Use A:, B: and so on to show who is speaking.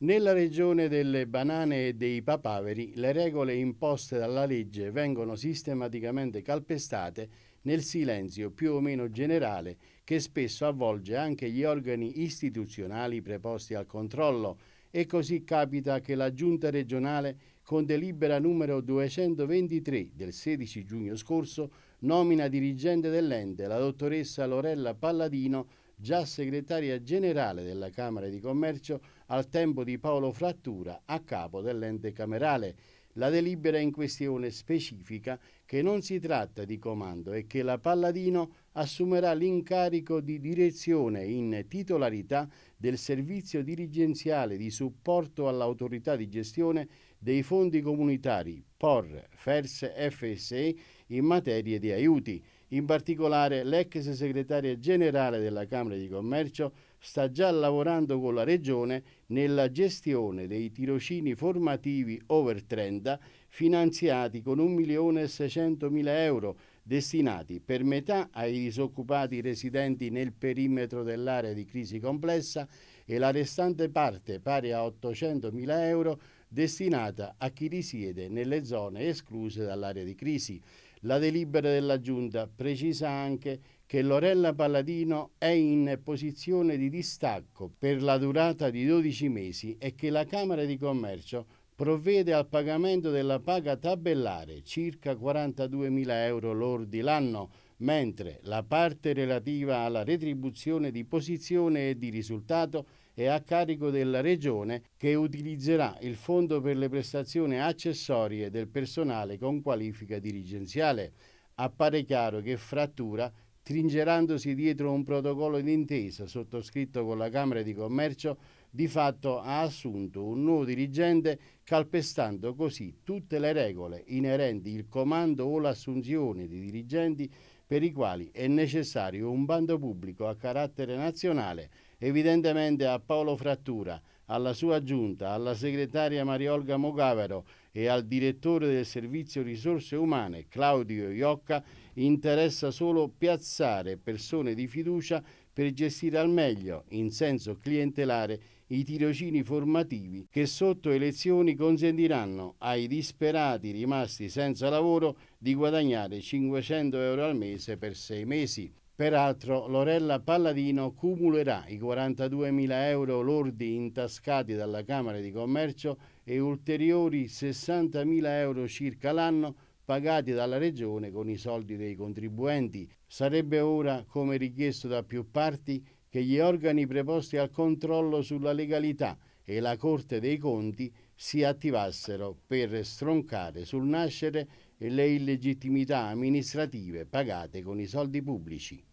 A: Nella regione delle banane e dei papaveri le regole imposte dalla legge vengono sistematicamente calpestate nel silenzio più o meno generale che spesso avvolge anche gli organi istituzionali preposti al controllo e così capita che la Giunta regionale con delibera numero 223 del 16 giugno scorso nomina dirigente dell'ente la dottoressa Lorella Palladino già segretaria generale della Camera di Commercio al tempo di Paolo Frattura a capo dell'ente camerale. La delibera in questione specifica che non si tratta di comando e che la Palladino assumerà l'incarico di direzione in titolarità del servizio dirigenziale di supporto all'autorità di gestione dei fondi comunitari POR, FERS, FSE in materia di aiuti in particolare l'ex segretaria generale della Camera di Commercio sta già lavorando con la Regione nella gestione dei tirocini formativi over 30 finanziati con 1.600.000 euro destinati per metà ai disoccupati residenti nel perimetro dell'area di crisi complessa e la restante parte pari a 800.000 euro destinata a chi risiede nelle zone escluse dall'area di crisi. La delibera della Giunta precisa anche che Lorella Palladino è in posizione di distacco per la durata di 12 mesi e che la Camera di Commercio provvede al pagamento della paga tabellare, circa 42.000 euro lordi l'anno, mentre la parte relativa alla retribuzione di posizione e di risultato è a carico della Regione che utilizzerà il Fondo per le prestazioni accessorie del personale con qualifica dirigenziale. Appare chiaro che frattura trincerandosi dietro un protocollo d'intesa sottoscritto con la Camera di Commercio, di fatto ha assunto un nuovo dirigente calpestando così tutte le regole inerenti il comando o l'assunzione di dirigenti per i quali è necessario un bando pubblico a carattere nazionale, evidentemente a Paolo Frattura, alla sua giunta, alla segretaria Mariolga Mogavero e al direttore del servizio risorse umane Claudio Iocca interessa solo piazzare persone di fiducia per gestire al meglio, in senso clientelare, i tirocini formativi che sotto elezioni consentiranno ai disperati rimasti senza lavoro di guadagnare 500 euro al mese per sei mesi. Peraltro Lorella Palladino cumulerà i 42.000 euro lordi intascati dalla Camera di Commercio e ulteriori 60.000 euro circa l'anno pagati dalla Regione con i soldi dei contribuenti. Sarebbe ora, come richiesto da più parti, che gli organi preposti al controllo sulla legalità e la Corte dei Conti si attivassero per stroncare sul nascere le illegittimità amministrative pagate con i soldi pubblici.